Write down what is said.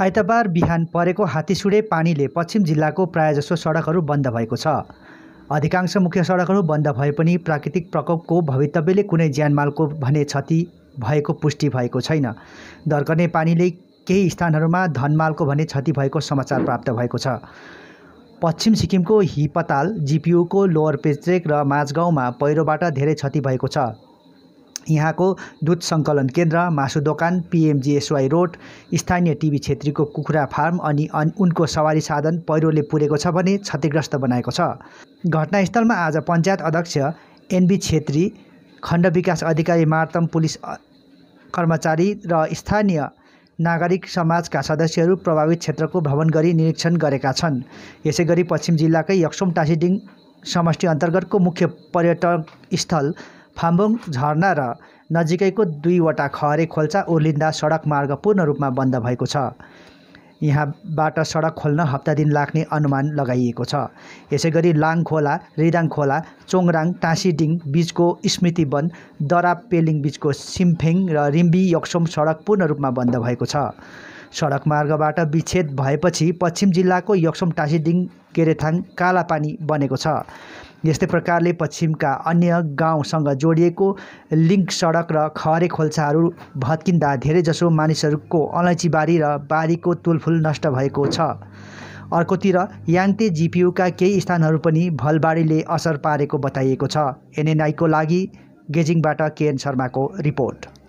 आइतबार बिहान परेको हात्तीसुडे पानीले पश्चिम जिल्लाको प्रायजसो सडकहरू बन्द भएको छ अधिकांश मुख्य सडकहरू बन्द भए पनि प्राकृतिक प्रकोपको भवितव्यले कुनै ज्यानमालको भने क्षति भएको पुष्टि भएको छैन दर्कने पानीले केही स्थानहरूमा धनमालको भने क्षति भएको समाचार प्राप्त भएको छ पश्चिम सिक्किमको हिपताल जिपियुको लोवर पेचेक र माझगाउँमा पहिरोबाट धेरै क्षति भएको छ यहाँको दुध सङ्कलन केन्द्र मासु दोकान पिएमजिएसवाई रोड स्थानीय टिभी छेत्रीको कुखुरा फार्म अनि उनको सवारी साधन पहिरोले पुरेको छ भने क्षतिग्रस्त बनाएको छ घटनास्थलमा आज पञ्चायत अध्यक्ष एनबी छेत्री खण्ड विकास अधिकारी मार्तम पुलिस कर्मचारी र स्थानीय नागरिक समाजका सदस्यहरू प्रभावित क्षेत्रको भ्रमण गरी निरीक्षण गरेका छन् यसै गरी पश्चिम जिल्लाकै यक्सोम टासिडिङ समष्टि अन्तर्गतको मुख्य पर्यटक स्थल फाम्बोङ झर्ना र नजिकैको दुईवटा खहरे खोल्सा ओर्लिँदा सडक मार्ग पूर्ण रूपमा बन्द भएको छ यहाँबाट सडक खोल्न हप्ता दिन लाग्ने अनुमान लगाइएको छ यसै गरी लाङ खोला रिदाङ खोला चोङराङ टाँसीडिङ बिचको स्मृति वन दरा पेलिङ बिचको सिम्फेङ र रिम्बी यक्सोम सडक पूर्ण रूपमा बन्द भएको छ सडक मार्गबाट विच्छेद भएपछि पश्चिम जिल्लाको यक्सम टासिडिङ केरेथाङ कालापानी बनेको छ यस्तै प्रकारले पश्चिमका अन्य गाउँसँग जोडिएको लिङ्क सडक र खहरे खोल्साहरू भत्किँदा धेरैजसो मानिसहरूको अलैँचीबारी र बारीको तुलफुल नष्ट भएको छ अर्कोतिर याङते जिपियुका केही स्थानहरू पनि भलबाडीले असर पारेको बताइएको छ एनएनआईको लागि गेजिङबाट केएन शर्माको रिपोर्ट